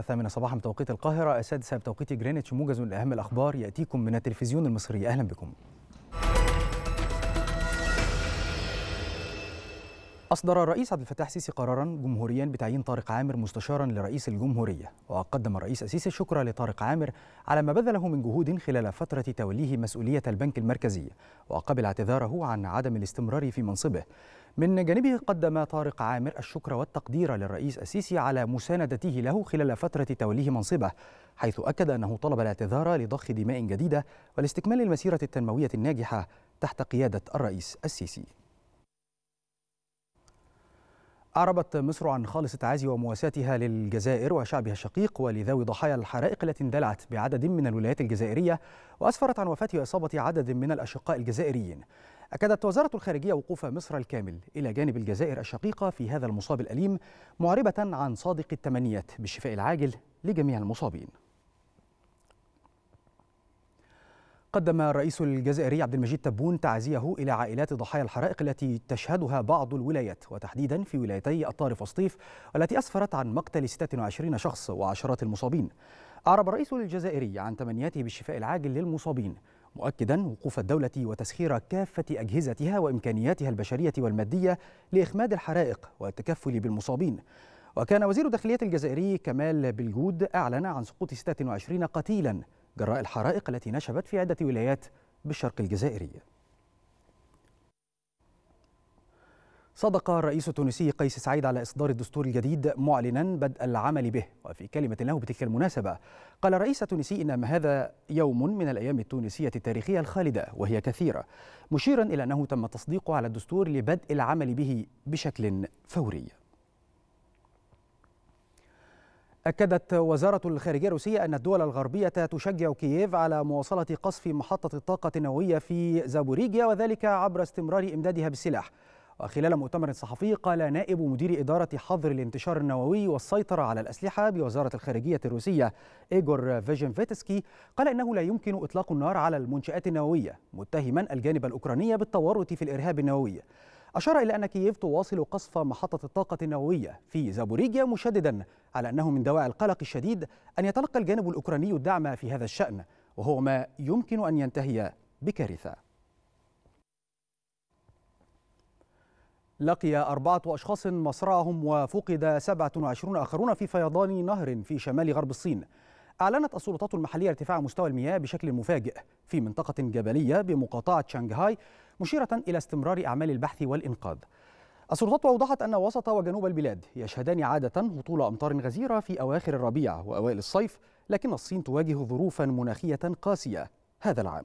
الثامنة صباحا بتوقيت القاهرة السادسة بتوقيت جرينتش موجز لأهم الأخبار يأتيكم من التلفزيون المصري أهلا بكم أصدر الرئيس عبد الفتاح السيسي قرارا جمهوريا بتعيين طارق عامر مستشارا لرئيس الجمهورية وقدم الرئيس السيسي الشكر لطارق عامر على ما بذله من جهود خلال فترة توليه مسؤولية البنك المركزي وقبل اعتذاره عن عدم الاستمرار في منصبه من جانبه قدم طارق عامر الشكر والتقدير للرئيس السيسي على مساندته له خلال فترة توليه منصبه حيث أكد أنه طلب الاعتذار لضخ دماء جديدة والاستكمال المسيرة التنموية الناجحة تحت قيادة الرئيس السيسي أعربت مصر عن خالص تعازي ومواساتها للجزائر وشعبها الشقيق ولذوي ضحايا الحرائق التي اندلعت بعدد من الولايات الجزائرية وأسفرت عن وفاة وإصابة عدد من الأشقاء الجزائريين أكدت وزارة الخارجية وقوف مصر الكامل إلى جانب الجزائر الشقيقة في هذا المصاب الأليم معربة عن صادق التمنيات بالشفاء العاجل لجميع المصابين قدم الرئيس الجزائري عبد المجيد تبون تعزيه إلى عائلات ضحايا الحرائق التي تشهدها بعض الولايات وتحديدا في ولايتي الطارف وسطيف التي أسفرت عن مقتل 26 شخص وعشرات المصابين أعرب الرئيس الجزائري عن تمنياته بالشفاء العاجل للمصابين مؤكدا وقوف الدولة وتسخير كافة أجهزتها وإمكانياتها البشرية والمادية لإخماد الحرائق والتكفل بالمصابين وكان وزير الداخلية الجزائري كمال بالجود أعلن عن سقوط 26 قتيلا جراء الحرائق التي نشبت في عدة ولايات بالشرق الجزائري صدق الرئيس التونسي قيس سعيد على إصدار الدستور الجديد معلنا بدء العمل به وفي كلمة له بتلك المناسبة قال الرئيس التونسي إن هذا يوم من الأيام التونسية التاريخية الخالدة وهي كثيرة مشيرا إلى أنه تم تصديق على الدستور لبدء العمل به بشكل فوري أكدت وزارة الخارجية الروسية أن الدول الغربية تشجع كييف على مواصلة قصف محطة الطاقة النووية في زابوريجيا وذلك عبر استمرار إمدادها بالسلاح وخلال مؤتمر صحفي قال نائب مدير إدارة حظر الانتشار النووي والسيطرة على الأسلحة بوزارة الخارجية الروسية إيغور فيجنفيتسكي قال إنه لا يمكن إطلاق النار على المنشآت النووية متهما الجانب الأوكراني بالتورط في الإرهاب النووي أشار إلى أن كييف تواصل قصف محطة الطاقة النووية في زابوريجيا مشددا على أنه من دواعي القلق الشديد أن يتلقى الجانب الأوكراني الدعم في هذا الشأن وهو ما يمكن أن ينتهي بكارثة لقي أربعة أشخاص مصرعهم وفقد 27 آخرون في فيضان نهر في شمال غرب الصين أعلنت السلطات المحلية ارتفاع مستوى المياه بشكل مفاجئ في منطقة جبلية بمقاطعة شانغهاي مشيرة إلى استمرار أعمال البحث والإنقاذ السلطات أوضحت أن وسط وجنوب البلاد يشهدان عادة هطول أمطار غزيرة في أواخر الربيع وأوائل الصيف لكن الصين تواجه ظروفا مناخية قاسية هذا العام